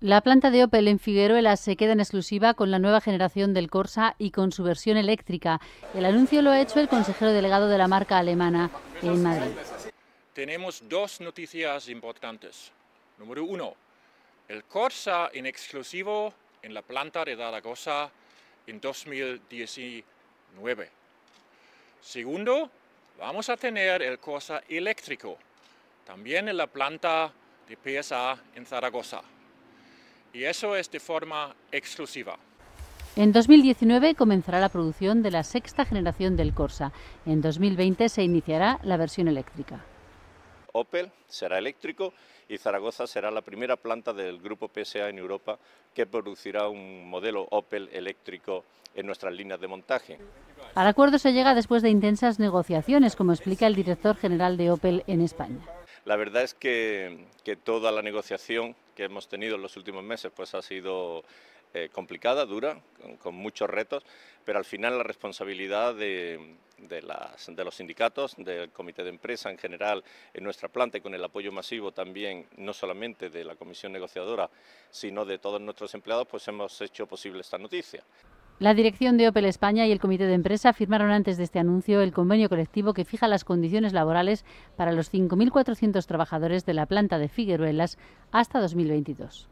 La planta de Opel en Figueroa se queda en exclusiva con la nueva generación del Corsa y con su versión eléctrica. El anuncio lo ha hecho el consejero delegado de la marca alemana en Madrid. Tenemos dos noticias importantes. Número uno, el Corsa en exclusivo en la planta de Zaragoza en 2019. Segundo, vamos a tener el Corsa eléctrico también en la planta de PSA en Zaragoza y eso es de forma exclusiva. En 2019 comenzará la producción de la sexta generación del Corsa. En 2020 se iniciará la versión eléctrica. Opel será eléctrico y Zaragoza será la primera planta del grupo PSA en Europa que producirá un modelo Opel eléctrico en nuestras líneas de montaje. Al acuerdo se llega después de intensas negociaciones, como explica el director general de Opel en España. La verdad es que, toda la negociación que hemos tenido en los últimos meses pues ha sido eh, complicada, dura, con, muchos retos, pero al final la responsabilidad de, de, los sindicatos, del comité de empresa en general, en nuestra planta y con el apoyo masivo también, no solamente de la comisión negociadora, sino de todos nuestros empleados, pues hemos hecho posible esta noticia. La dirección de Opel España y el comité de empresa firmaron antes de este anuncio el convenio colectivo que fija las condiciones laborales para los 5.400 trabajadores de la planta de Figueruelas hasta 2022.